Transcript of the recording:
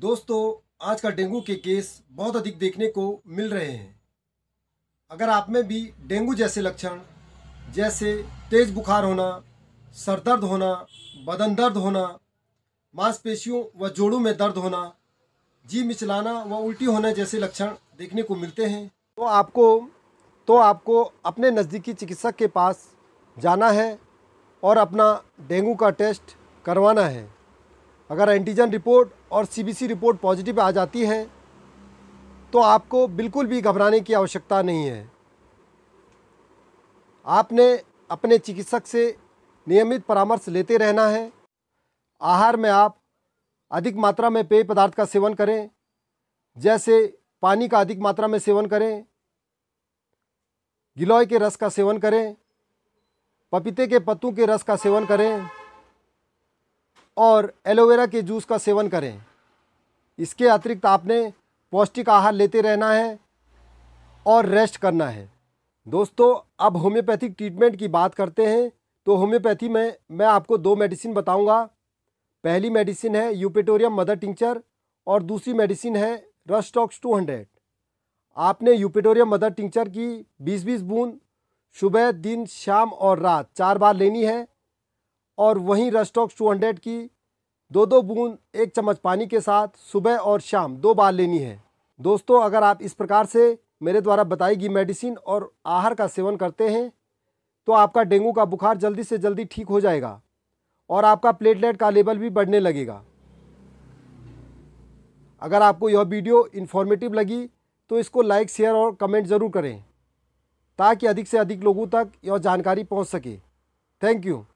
दोस्तों आज का डेंगू के केस बहुत अधिक देखने को मिल रहे हैं अगर आप में भी डेंगू जैसे लक्षण जैसे तेज़ बुखार होना सर दर्द होना बदन दर्द होना मांसपेशियों व जोड़ों में दर्द होना जी मिचलाना व उल्टी होने जैसे लक्षण देखने को मिलते हैं तो आपको तो आपको अपने नज़दीकी चिकित्सक के पास जाना है और अपना डेंगू का टेस्ट करवाना है अगर एंटीजन रिपोर्ट और सीबीसी रिपोर्ट पॉजिटिव आ जाती है तो आपको बिल्कुल भी घबराने की आवश्यकता नहीं है आपने अपने चिकित्सक से नियमित परामर्श लेते रहना है आहार में आप अधिक मात्रा में पेय पदार्थ का सेवन करें जैसे पानी का अधिक मात्रा में सेवन करें गिलोय के रस का सेवन करें पपीते के पत्तों के रस का सेवन करें और एलोवेरा के जूस का सेवन करें इसके अतिरिक्त आपने पौष्टिक आहार लेते रहना है और रेस्ट करना है दोस्तों अब होम्योपैथिक ट्रीटमेंट की बात करते हैं तो होम्योपैथी में मैं आपको दो मेडिसिन बताऊंगा पहली मेडिसिन है यूपेटोरियम मदर टिंचर और दूसरी मेडिसिन है रस्टॉक्स टू हंड्रेड आपने यूपेटोरियम मदर टिंचर की बीस बीस बूंद सुबह दिन शाम और रात चार बार लेनी है और वहीं रस्टॉक्स टू हंड्रेड की दो दो बूंद एक चम्मच पानी के साथ सुबह और शाम दो बार लेनी है दोस्तों अगर आप इस प्रकार से मेरे द्वारा बताई गई मेडिसिन और आहार का सेवन करते हैं तो आपका डेंगू का बुखार जल्दी से जल्दी ठीक हो जाएगा और आपका प्लेटलेट का लेवल भी बढ़ने लगेगा अगर आपको यह वीडियो इन्फॉर्मेटिव लगी तो इसको लाइक शेयर और कमेंट ज़रूर करें ताकि अधिक से अधिक लोगों तक यह जानकारी पहुंच सके थैंक यू